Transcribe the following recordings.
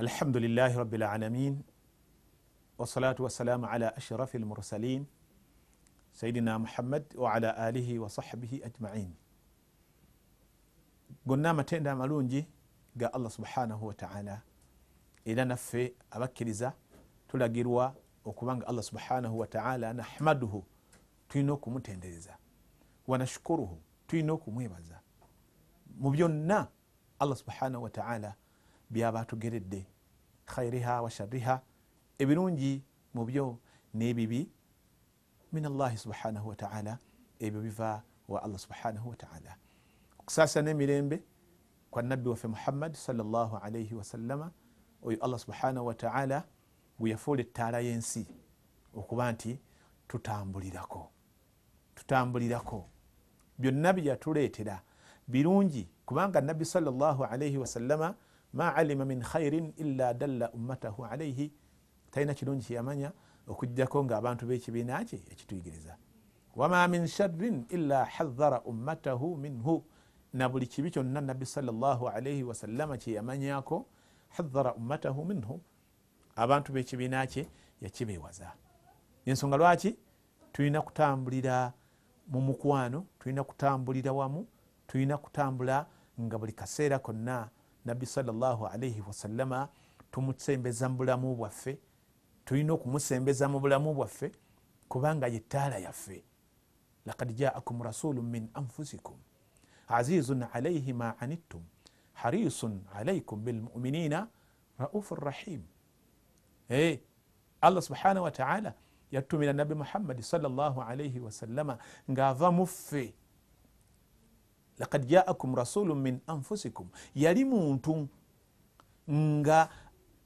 الحمد لله رب العالمين والصلاة والسلام على أشرف المرسلين سيدنا محمد وعلى آله وصحبه أجمعين قلنا ما تين دعمالون جي قا الله سبحانه وتعالى إذا نفي أبكر إذا تلقيروا وكمان الله سبحانه وتعالى نحمده تينوك متين ونشكره تينوك ميبزا مبيننا الله سبحانه وتعالى byaba tugeredde khairiha wa shariha ebirungi mubyo nebibi minallahi subhanahu wataala ebyo biva wa allah subhanahu wataala okusaasana emirembe kwa nabbi waffe muhammad salllah alaihi wasalama oyo allah subhanahu wataala gweyafuula ettaala yensi okuba nti tutambulirako tutambulirako byonna byeyatuleetera birungi kubanga nabbi salllah alaihi wasalama wa ma alima min khairin illa dalla ummatahu alaihi talina kirungi kyeyamanya okujjako ngaabantu bekibiina kye ekituyigiriza wama min sharrin illa hadhara ummatahu minhu na buli kibi kyonna nabbi salllah alaihi wasallama kyeyamanyako hadhara ummatahu minhu abantu bekibiina kye yakibeewaza ensonga lwaki tulina kutambulira mu mukwano tulina kutambulira wamu tulina kutambula nga buli kaseera konna nabbi salaalaihi wasallama tumusembeza mu bulamu bwaffe tulina okumusembeza mu bulamu bwaffe kubanga ye ttaala yaffe lakad jaakum rasulun min anfusikum azizun alaihi ma anittum harisun alaikum bilmuminina raufun rahim hey, allah subhanahu wataala yatumira nabbi muhammadi salaalaihi wasallama ng'ava mu ffe lakad jaakum rasulun min anfusikum yali muntu nga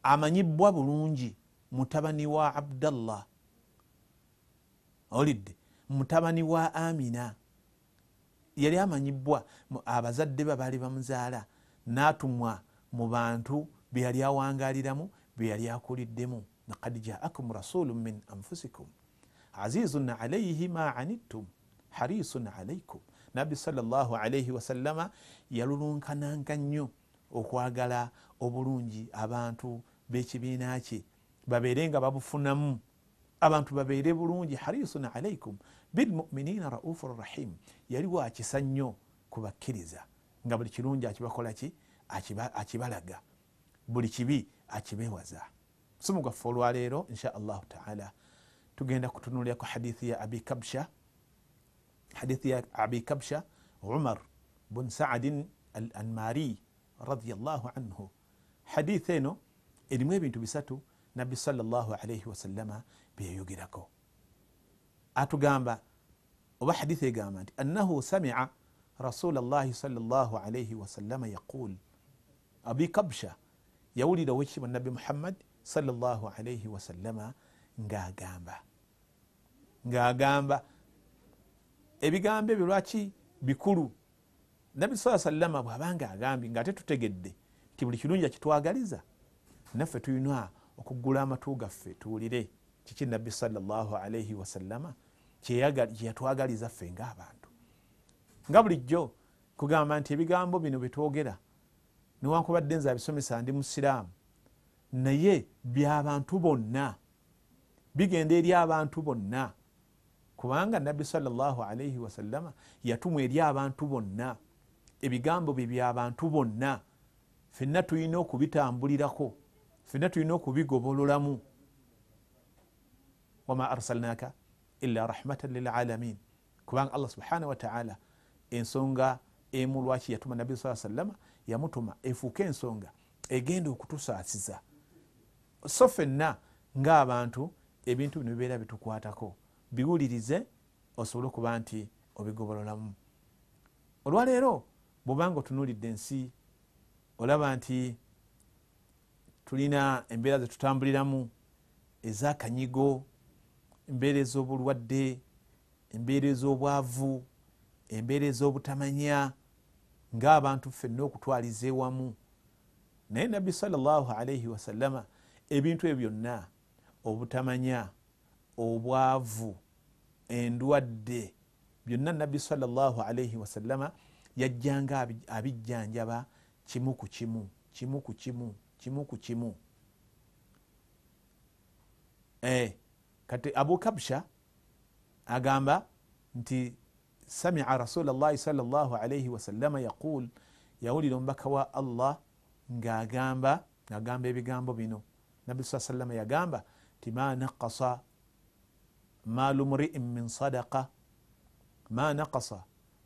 amanyibwa bulungi mutabani wa abdallah olidde mutabani wa amina yali amanyibwa abazadde ba baali bamuzaala natumwa mu bantu beyali awangaliramu beyali akuliddemu lakad jaakum rasulun min anfusikum azizun alaihi ma anittum harisun alaikum nabbi sawasalam yalulunkananka nnyo okwagala obulungi abantu b'ekibiina kye babeere nga babufunamu abantu babeere bulungi harisun alaikum bilmuminina raufu rrahim yali wakisa nnyo kubakkiriza nga buli kirungi akibakolaki akibalaga buli kibi akibewaza musumu gwaffe olwaleero insha allahu taala tugenda kutunulira ku hadithi ya abi kabsha حديث أبي كبشة عمر بن سعد الأنماري رضي الله عنه حديثينه إن مبين تبسطه نبي صلى الله عليه وسلم بيجيركو أتو جامبا وحديثه جامد أنه سمع رسول الله صلى الله عليه وسلم يقول أبي كبشة يولد وجه النبي محمد صلى الله عليه وسلم جا جامبا جا جامبا ebigambo ebyo lwaki bikulu nabi saa salama bwabanga agambye ngaate tutegedde nti buli kirungi akitwagaliza naffe tulina okugula amatu gaffe tuwulire kiki nabbi salaalaii wasalama kyeyatwagaliza ffe ngaabantu nga bulijjo kugamba nti ebigambo bino byetwogera niwankubadde nze abisomesa ndi musiraamu naye byabantu bonna bigenda eri abantu bonna kubanga nabbi salllah alaihi wasallama yatumwa eri abantu bonna ebigambo bye byabantu bonna fenna tulina okubitambulirako fenna tulina okubigobololamu wama arsalnaka ila rahmatan lilalamin kubanga allah subhanahu wataala ensonga emu lwaki yatuma nabbi saa sallama yamutuma efuuke ensonga egenda okutusaasiza so fenna ngaabantu ebintu bino bibeera bitukwatako biwulirize osobole okuba nti obigobololamu olwaleero bwobanga otunuulidde ensi olaba nti tulina embeera zetutambuliramu ezakanyigo embeera ez'obulwadde embeera ez'obwavu embeera ez'obutamanya ngaabantu ffenna okutwaliza ewamu naye nabbi salllah alaihi wasallama ebintu ebyo byonna obutamanya obwavu endwadde byonna nabbi salllah alaihi wasalama yajjanga abijjanjaba kimu ku kimu kimu ku kimu kimu ku kimu eh, kati abu kabsha agamba nti samica rasulllahi salllah alaihi wasalama yaqul yawulira omubaka wa allah ngaagamba ngagamba ebigambo bino nabbi saa salama yagamba ti ma naqasa مال امرئ من صدقة ما نقص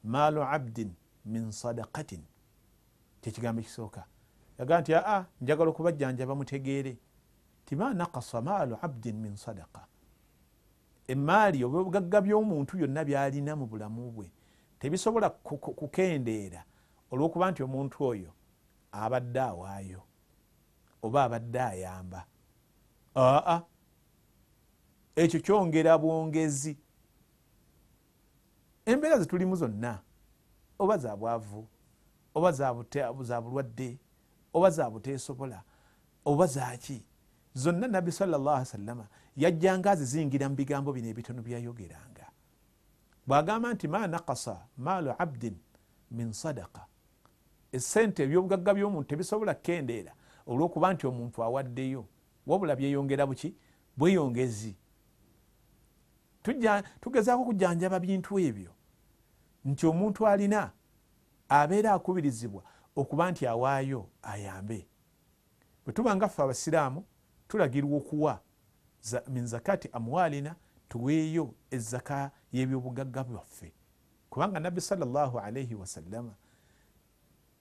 مال عبد من صدقة تيجي كسوكا يا قانت يا آ جعلوا كبجا جبا متجيري تما نقص مال عبد من صدقة المال يو بجعب يوم ونتو النبي علي نامو بلا موبه تبي سوبلا كوكين ديرا ولو كبانت يوم ونتو أبدا وايو أبدا يامبا آآ آه آه. ekyo kyongera bwongezi embeera zetulimu zonna oba za bwavu oba za bulwadde oba za buteesobola oba zaki zonna nabbi salllah salama yajjanga azizingira mu bigambo bino ebitono byayogeranga bwagamba nti ma nakasa maalu abdin min sadaka esente ebyobugagga byomuntu tebisobola kukendeera olwokuba nti omuntu awaddeyo wabula byeyongera buki bweyongezi tugezaako okujjanjaba bintu ebyo nti omuntu alina abeera akubirizibwa okuba nti awaayo ayambe bwe tuba ngaffe abasiraamu tulagirwa okuwa minzakati amwalina tuweeyo ezzaka y'ebyobugagga bwaffe kubanga nabbi salllahu alaihi wasallama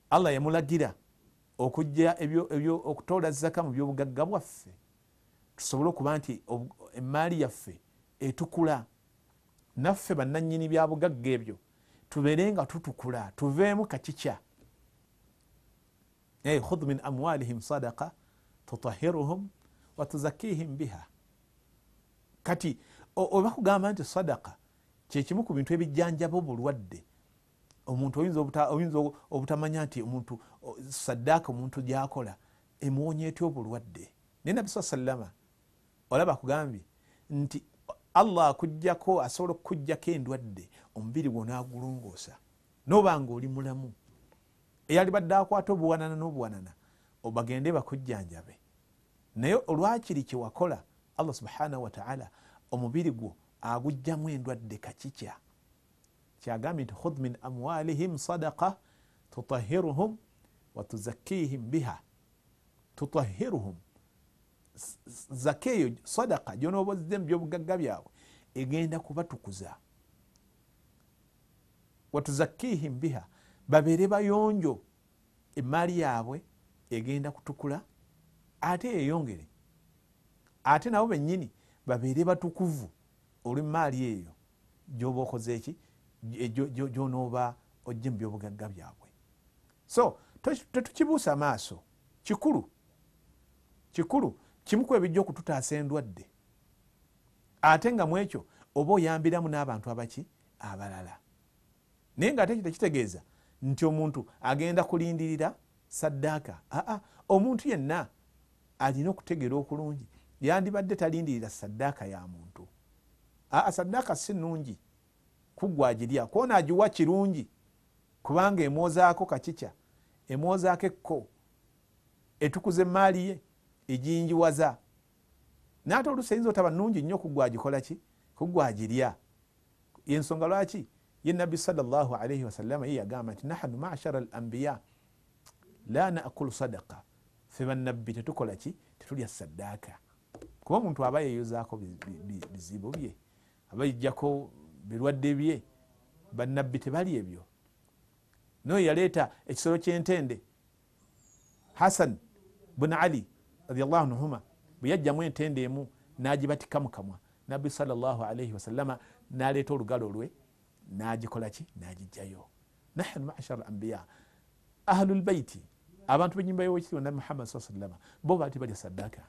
allah yamulagira okujja okutoola zaka mu byobugagga bwaffe tusobole okuba nti emaali yaffe etukula naffe bananyini byabugagga ebyo tubere nga tutukula tuveemu kakikya eh, khudh min amwalihim sadaka tutahiruhum watuzakihim biha kati oba kugamba nti sadaka kyekimu ku bintu ebijjanjaba obulwadde omuntu oyinza obutamanya nti omuntu saddaaka omuntu gyakola emuwonya etya obulwadde naye nabi saa salama olaba akugambye nti allah akujjako asobola okukujjako endwadde omubiri wonagulongosa noba nga oli mulamu eyalibadde akwata obuwanana n'obuwanana obagende bakujjanjabe naye olwakiri kyewakola allah subhanahu wataala omubiri gwo agujjamu endwadde kakikya kyagambye nti hud min amwalihim sadaka tutahiruhum watuzakihim biha tutahiruhum zaka eyo sadaka gyonooba ozzemu byobugagga byabwe egenda kubatukuza watuzakihim biha babeere bayonjo emaali yaabwe egenda kutukula ate yeyongere ate nabo bennyini babeere batukuvu olwemaali eyo gyoba okozeeki gyonooba ojjemu byobugagga byabwe so tetukibuusa maaso kikulu kikulu kimu kwebijja okututaasa endwadde ate nga mwekyo oba oyambiramu n'abantu abaki abalala naye nga ate tekitegeeza nti omuntu agenda kulindirira saddaaka aa omuntu yenna alina okutegera okulungi yandibadde talindirira saddaaka ya muntu aa saddaaka si nungi kugwagirya koona agiwa kirungi kubanga emwozaako kakica emwozaako ekko etukuza emaali ye ejinjiwaza naate olusi eyinza otaba nungi nnyo kugwagikolaki kugwagirya yensonga lwaki ye nabbi salllah alaihi wasalama ye yagamba nti nahanu mashara al ambiya la naakulu sadaka fe bannabbi tetukolaki tetulya saddaaka kuba omuntu aba yeyuzaako bizibu bye abayijjako birwadde bye bannabbi tebali ebyo noyo yaleeta ekisolo kyentende hasan bun ali radiallahu anhuma bweyajjamu entende emu nagibatika mukamwa nabbi salllah alaihi wasalama naleeta olugalo lwe nagikolaki nagijjayo nahnu mashara lambiya ahlu lbaiti abantu benyumba yowekitiwa nabi muhammad saa salama bo bati balya saddaka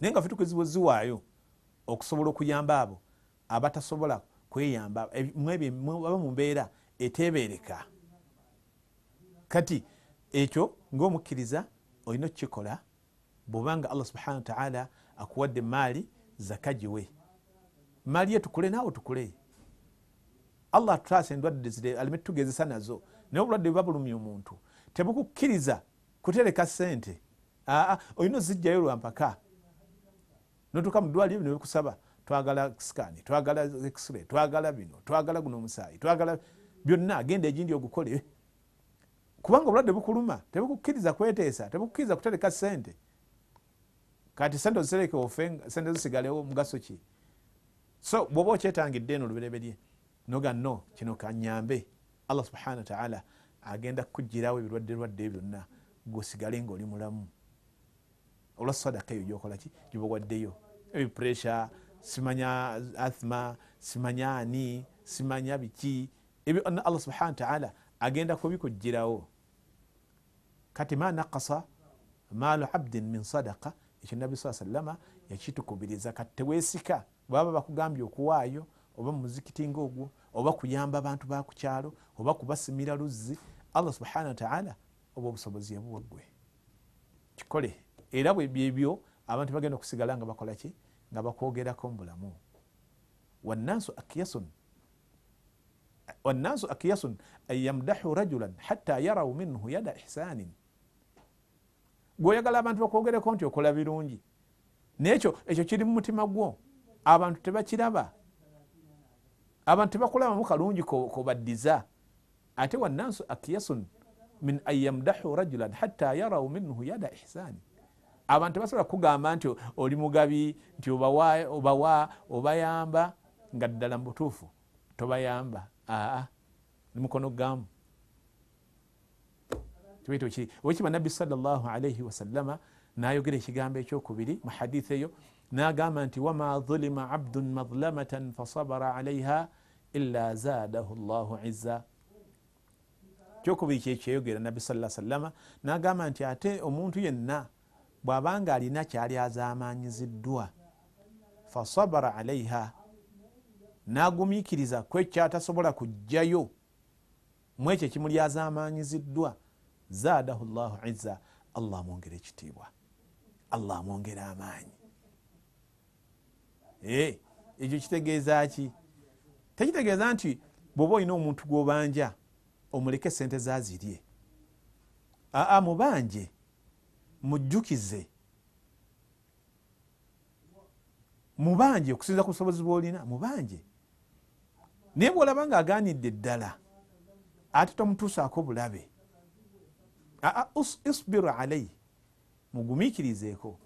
naye nga fetukizibu ziwaayo okusobola okuyamba abo abatasobola kweyamba e, aba mumbeera etebeereka kati ekyo ngaomukkiriza olina okukikola bwobanga allah subhana wataala akuwadde maali zakajiwe maali ye tukule naawe tukule allah atutaasa endwadde aleme tugezesa nazo naye obulwadde buba bulumya omuntu tebukukkiriza kutereka sente aa olina ozijjayo lwampaka notuka mu ddwaliro bino bikusaba twagala scan twagala xray twagala bino twagala guno omusaayi twagala byonna genda egindi ogukole kubanga obulwadde bukuluma tebukukkiriza kweteesa tebukukkiriza kutereka sente kati sente ozisereke ofe sente zisigalewo mugaso ki so bwoba okyetangidde eno olubereberye noga no kino kanyambe allah subhana wataala agenda kukugirawo ebirwadde lwadde byonna gwosigale ngaoli mulamu olwa sadaka eyo gyokolaki gibawaddeyo ebipuresa simanya athma simanya ani simanya biki ebyona allah subhana wataala agenda kubikugirawo kati ma nakasa maalu abdin min sadaka ekyonabi saa salama yakitukubiriza katitewesika baba bakugambye okuwaayo oba mumuzikitinga ogwo oba kuyamba abantu bakukyalo oba kubasimira luzzi allah subhana wataala oba obusobozi yabuwaggwe kikole era bwebyebyo abantu bagenda okusigala nga bakolaki nga bakwogerako mubulamu wanasu akyasun an yamdahu rajulan hatta yarau minhu yada ihsanin gweoyagala abantu bakwogereko nti okola birungi nayekyo ekyo kiri mu mutima gwo abantu tebakiraba abantu tebakulabamu kalungi kobaddiza ate wannansu akyasun min an yamdahu rajulan hatta yarau minhu yada ihsani abantu tebasobola kukugamba nti oli mugabi nti obawa obayamba nga ddala mu butuufu tobayamba aa nimukono gamu owekibwanabbi salllahu alaihi wasallama nayogera ekigambo ekyokubiri muhadisi eyo nagamba nti wama ulima abdun mazlamatan fasabara alaiha ila zadahu llahu izza kyokubiri kyekyeyogera nabbi saa salama nagamba nti ate omuntu yenna bwabanga alina kyali azamanyiziddwa fasabara alaiha nagumikiriza kwekyatasobola kujjayo mwekyo ekimulyazamanyiziddwa zadahu llahu izza allah amwongera ekitiibwa allah amwongera amaanyi eh, ekyo kitegeeza ki tekitegeeza nti bweoba olina omuntu gwobanja omuleke esente zazirye aa mubanje mujjukize mubanje okusinza ku busobozi bwolina mubanje naye bwolaba nga aganidde eddala ate tomutuusaako bulabe isbiru alaihi mugumikirizeko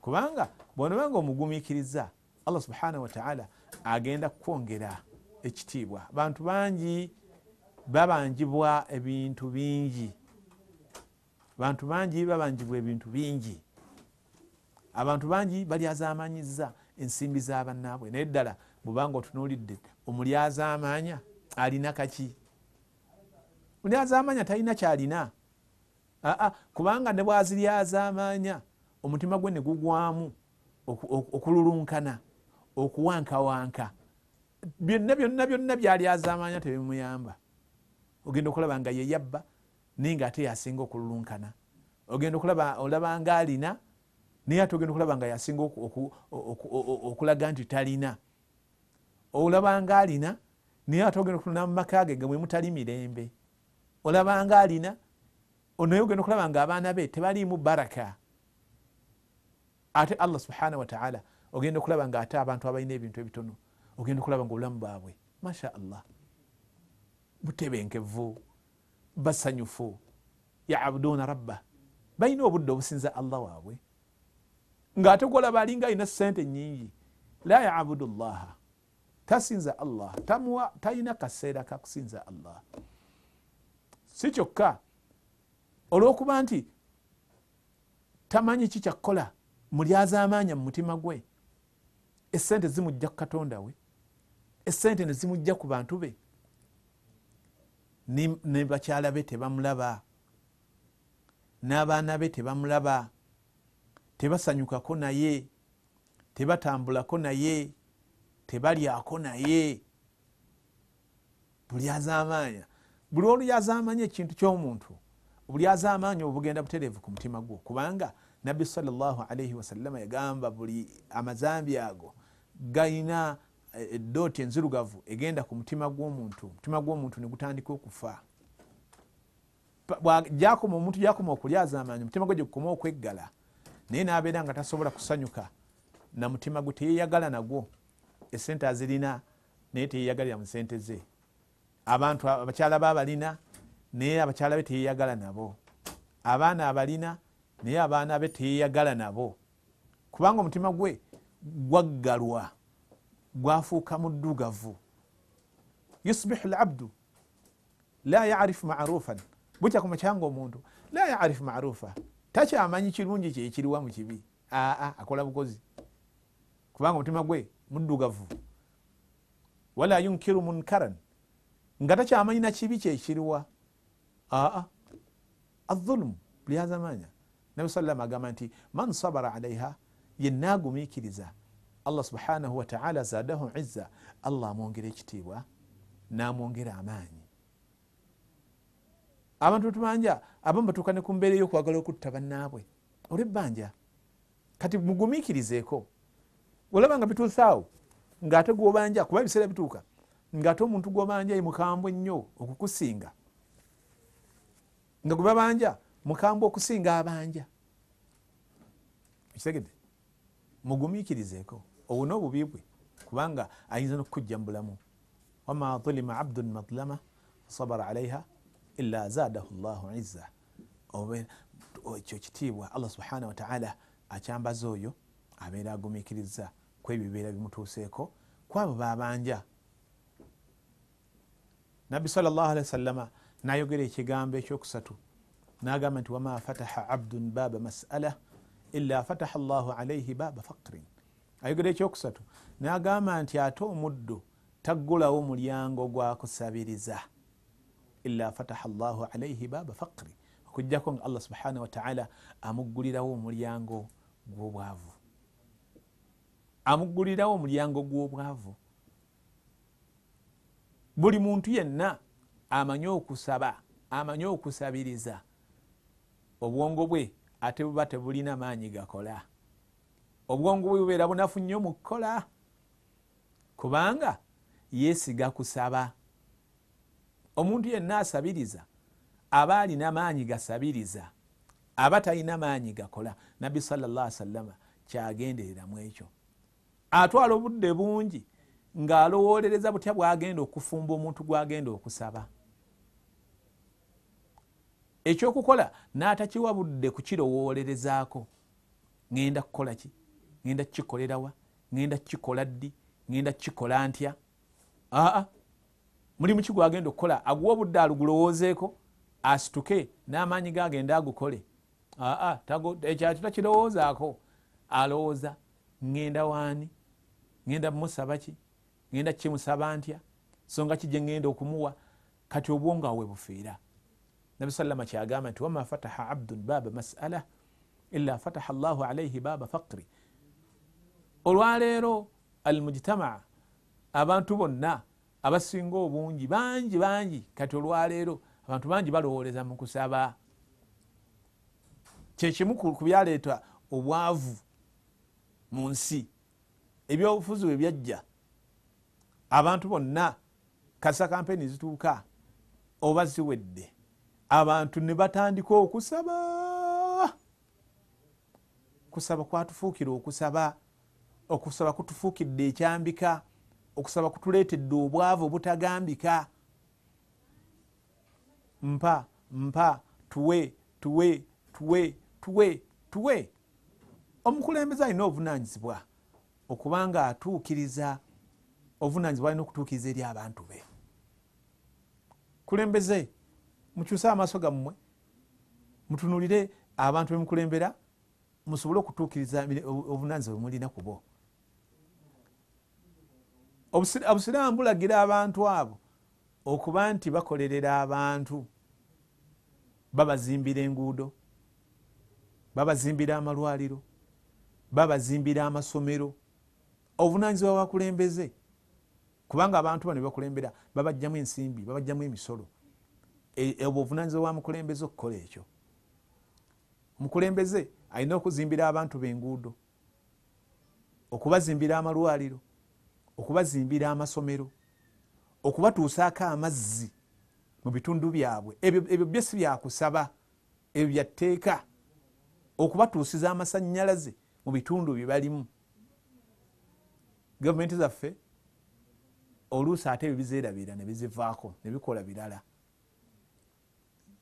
kubanga bonabanga omugumikiriza allah subhanahu wataala agenda kukwongera ekitiibwa bantu bangi babanjibwa ebintu bingi bantu bangi babanjibwa ebintu bingi abantu bangi balyazamanyiza ensimbi zabannaabwe naye ddala bwebanga otunuulidde omulyazamanya alina kaki mulyazamanya talina kyalina aa ah, ah, kubanga nebwaziryaza amaanya omutima gwe negugwamu okululunkana okuwankawanka byonna byonna byonna byalyaza amaanya tebimuyamba ogenda okulaba nga yeyabba naye nga ate yasinga okululunkana ogenda olaba nga alina naye ate ogenda okulaba nga yasinga okulaga nti talina olaba nga alina naye ate ogenda okutuna mu maka ge gemwemutali mirembe olaba nga alina onaye ogenda okulaba nga abaana be tebaliimu baraka ate allah subhana wataala ogenda okulaba nga ate abantu abalina ebintu ebitono ogenda okulaba nga obulamu bwabwe masha allah butebenkevu basanyufu yaabuduuna rabba balina obudde obusinza allah waabwe nga ate gwolaba alinga alina sente nyingi la yaabudu llaha tasinza allah tamuwa talina kaseera kakusinza allah si kyokka olwokuba nti tamanyi kikyakkola mulyazamaanya mu mutima gwe esente zimujja ku katonda we esente nezimujja ku bantu be ne bakyala be tebamulaba n'abaana be tebamulaba tebasanyukako naye tebatambulako naye tebalyako naye buli azamaanya buli olu yazamanya ekintu kyomuntu buli aza amaanyi obugenda butereevu ku mutima gwo kubanga nabbi salllahalaihi wasalama yagamba buli amazambi ago gayina edooti eh, enzirugavu egenda ku mutima gwomuntu mutima gwomuntu negutandika okufa jakoma omuntu jakoma okulya azamanyi omutima gwe jekukoma okweggala naye nabeera nga tasobola kusanyuka namutima gwe teyeyagala nagwo esente azirina naye teyeyagalira musente ze abantu abakyala babalina naye abakyala be teyeyagala nabo abaana abalina naye abaana be teyeyagala nabo kubanga omutima gwe gwaggalwa gwafuuka muddugavu yusbihu labdu la yarifu marufan bucya kumukyanga omuntu la yarifu marufa takyamanyi kirungi kyekiriwa mukibi aa akola bukozi kubanga omutima gwe muddugavu wala yunkiru munkaran nga takyamanyi nakibi kyekiriwa aa aulumu lyazamanya nabi saw salam agamba nti man sabara alaiha yenagumikiriza allah subhanahu wataala zadahu izza allah amwongera ekitiibwa namwongera amaanyi abantu betumanja abamu batuuka ne ku mbeera eyokwagala okutta bannaabwe olwebbanja kati mugumikirizeeko olaba nga bituusaawo ngaate gwobanja kuba ebiseera bituuka ngaate omuntu gwobanja ye mukambwe nnyo okukusinga nga gwe babanja mukambwe okusinga abanja ekitegedde mugumikirizeeko obuna obubibwe kubanga ayinza nokukujja mubulamu wama ulima abdun madlama fasabara alaiha ila zadahu llahu izza ekyo kitiibwa allah subhana wataala akyambaza oyo abeera agumikiriza kwebyo bibeera bimutuuseeko kwabo babanja nabbi sallaalihi wa sallama n'ayogera ekigambo ekyokusatu n'agamba nti wama fataha abdun baaba masala ila fataha llahu alaihi baaba fakirin ayogera ekyokusatu n'agamba nti ate omuddu taggulawo mulyango gwakusabiriza ila fataha llahu alaihi baaba fakiri okugjako nga allah subhanahu wataala amuggulirawo omulyango gw'obwavu amuggulirawo omulyango gw'obwavu buli muntu yenna amanyi okusaba amanyi okusabiriza obwongo bwe ate buba tebulina maanyi gakola obwongo bwe bubeera bunafu nnyo mu kukola kubanga yeesiga kusaba omuntu yenna asabiriza aba alina maanyi gasabiriza aba talina maanyi gakola nabbi salallah salama kyagendereramu ekyo atwala obudde bungi ng'alowolereza butya bwagenda okufumba omuntu gwagenda okusaba ekyokukola natakiwabudde kukirowolerezaako ŋenda kukolaki ŋenda kukikolerawa ŋenda kukikola ddi ŋenda kukikola ntya aa mulimu ki gwagenda okukola aguwa obudde alugulowoozeeko asituke n'amaanyi gagenda agukole aa ekyatu eh, takirowoozaako alowooza ŋenda waani ŋenda mmusaba ki ŋenda kukimusaba ntya songa ki gye ŋenda okumuwa kati obwongaawe bufiira nabi salama kyagamba nti wama fataha abdun baaba masala ila fataha llahu alaihi baaba fakri olwaleero almujtamaa abantu bonna abasinga obungi bangi bangi kati olwaleero abantu bangi balowoleza mukusaba kyekimu kubyaleeta obwavu mu nsi ebyobufuzi bwe byajja abantu bonna kasa kampeni zituuka oba ziwedde abantu ne batandika okusaba kusaba kwatufuukira okusaba okusaba kutufuukidde ekyambika okusaba kutuleetedde obwavu butagambika mpa mpa tuwe tuwe tuwe tuwe tuwe omukulembeze alina obuvunanyizibwa okubanga atuukiriza obuvunanyizibwa alina okutuukiriza eri abantu be kulembeze mukyuse amaaso gammwe mutunulire abantu bemukulembera musobole okutuukiriza obuvunanyizibwa bwemulina kubo obusiraamu bulagira abantu abo okuba nti bakolerera abantu babazimbira enguudo babazimbira amalwaliro babazimbira amasomero obuvunanyizibwa bakulembeze kubanga abantu bano bebakulembera babajjamu ensimbi babajjamu emisolo obwo e, e obuvunanyizibwa bwa mukulembeze okukola ekyo omukulembeze alina okuzimbira abantu benguudo okubazimbira amalwaliro okubazimbira amasomero okubatuusaako amazzi mu bitundu byabwe ebyo bye si byakusaba ebyo byatteeka okubatuusiza amasanyalaze mu bitundu bye balimu gavumenti zaffe oluusi ate ebyo bizeerabira ne bizivaako ne bikola birala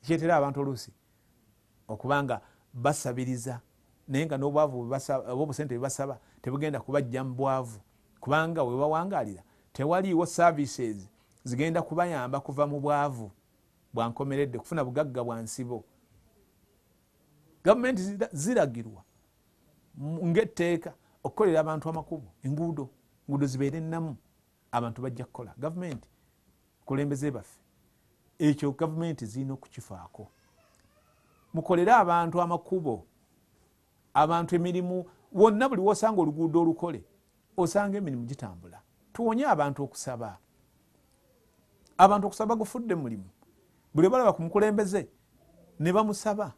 kyetera abantu oluusi okubanga basabiriza naye nga nobwavu bobusente bwebasaba tebugenda kubajja mu bwavu kubanga webawangalira tewaliiwo services zigenda kubayamba kuva mu bwavu bwankomeredde kufuna bugagga bwansibo gavumenti ziragirwa ngaetteeka okukolera abantu amakubo enguudo enguudo zibeere namu abantu bajja kukola gavumenti kulembeze baffe ekyo gavumenti zirina okukifaako mukolere abantu amakubo abantu emirimu wonna buli wosanga oluguudo olukole osanga emirimu gitambula tuwonye abantu okusaba abantu okusaba gufudde mulimu buli balaba ku mukulembeze ne bamusaba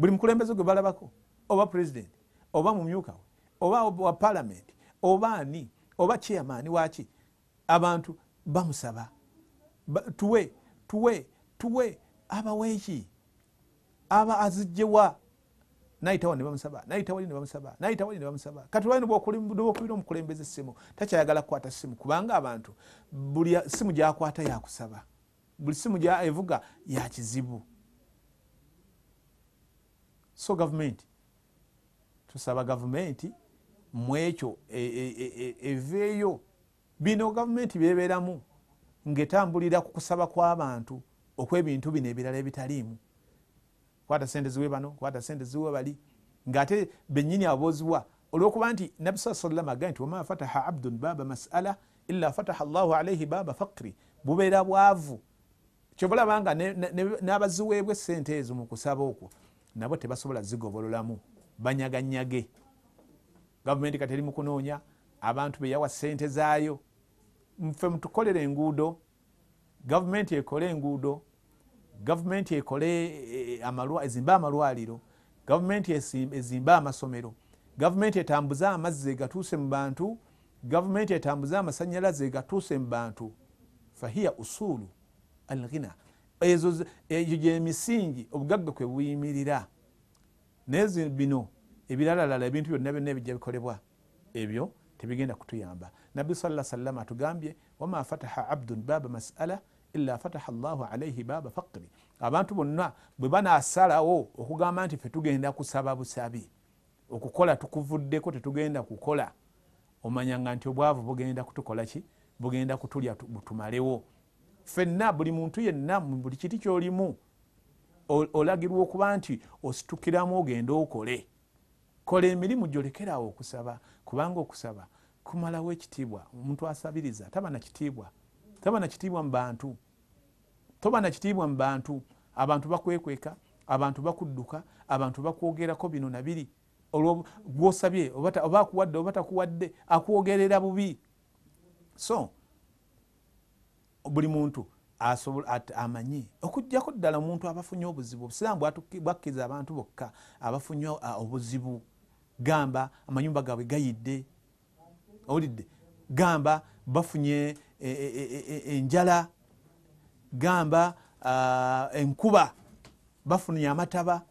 buli mukulembeze gwe balabako oba purezidenti oba mumyukawe oba wa paalamenti oba ani oba kiyamaani waaki abantu bamusaba tuwe tuwe tuwe abaweeki aba azijjewa nayitawa nebamusaba nayitawali nebamusaba nayitawali nebamusaba kati wali nobakubira omukulembeza essimu takyayagala kukwata simu kubanga abantu buli simu gyakwata yakusaba buli simu evuga yakizibu so gavumenti tusaba gavumenti muekyo eveeyo e, e, e, bino gavumenti byeberamu ngaetambulira ku kusaba kwabantu okwebintu bino ebirala ebitaliimu kwata sente ziwe bano kwata sente ziwe bali ngaate benyini abooziwa olwokuba nti nabi sa salam agaa nti wama fataha abdun baba masala ila fataha llahu alaihi baba fakri bubeera bwavu kyobalabanga nabaziweebwa sente ezo mukusaba okwo nabo tebasobola zigobololamu banyaganyage gavumenti katerimukunoonya abantu beyawa sente zaayo nfe mutukolere enguudo gavumenti ekole enguudo gavumenti ekole eh, eh, ezimbe amalwaliro gavumenti ezimbe amasomero gavumenti etambuze amazzi egatuuse mu bantu gavumenti etambuze amasanyalaze egatuuse mu bantu fahiya usulu alghina egyo gyemisingi obugagga kwe buyimirira naye bino ebiralalala ebintu byonna byonna ebijja bikolebwa ebyo tebigenda kutuyamba nabi sa salama atugambye wama fataha abdun baaba masala ila fataha llahu alaihi baaba fakiri abantu bonna bwe banasalawo okugamba nti fetugenda kusaba busabi okukola tukuvuddeko tetugenda kukola omanyanga nti obwavu bugenda kutukolaki bugenda kutulya butumalewo fenna buli muntu yenna buli kiti kyolimu olagirwa okuba nti ositukiramu ogende okole kola emirimu gyolekerawo okusaba kubanga okusaba kumalawo ekitiibwa omuntu asabiriza taba nakitiibwa taba nakitiibwa mubantu toba nakitiibwa mubantu abantu bakwekweka abantu bakudduka abantu bakwogerako bino nabiri gwosabye oba akuwadde oba takuwadde akwogerera bubi so buli muntu amanyi okugjako ddala omuntu abafunye obuzibu obusiraamu bwakkiriza abantu bokka abafunye obuzibu uh, gamba amayumba gaabwe gayidde owulidde gamba bafunye e, e, e, enjala gamba enkuba bafunye amataba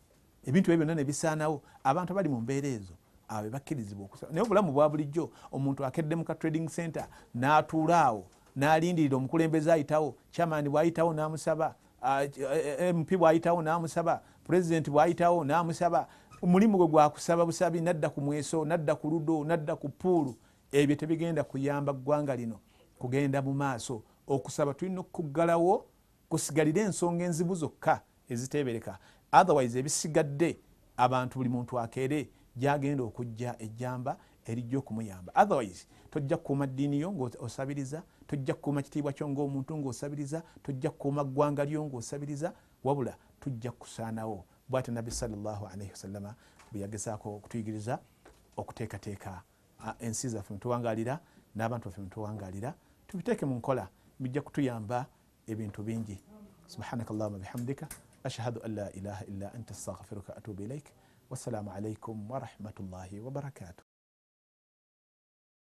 ebintu ebyo byonna nebisaanawo abantu abali mu mbeera ezo awe bakkirizibwa okusaba naye obulamu bwa bulijjo omuntu akedde mu ka trading center n'atuula awo n'alindirira omukulembeze ayitawo chamani bwayitawo n'amusaba mp bwayitawo n'amusaba purezidenti bwayitawo n'amusaba omulimu gwe gwakusaba busabi nadda ku mweso nadda ku ludo nadda ku puulu ebyo tebigenda kuyamba ggwanga lino kugenda mu maaso okusaba tulina okuggalawo kusigalire ensonga enzibu zokka ezitebereka otherwise ebisigadde abantu buli muntu akere gyagenda okujja ejjamba erijja okumuyamba otherwise tojja kukuuma ddiini yo ngaosabiriza tojja kukuuma kitiibwa kyo ngaomuntu ngaosabiriza tojja kukuuma ggwanga lyo ngaosabiriza wabula tujja kusaanawo bwati nabi salwasalama bweyagezaako okutuyigiriza okuteekateeka ensi zaffe mutuwangalira n'abantu baffe mutuwangalira tubiteeke mu nkola bijja kutuyamba ebintu bingi subhanakallahuma bihamdika ashhadu an la ilaha illa anta astagfiruka atubu ilaik wassalamu alaikum warahmatullahi wabarakatu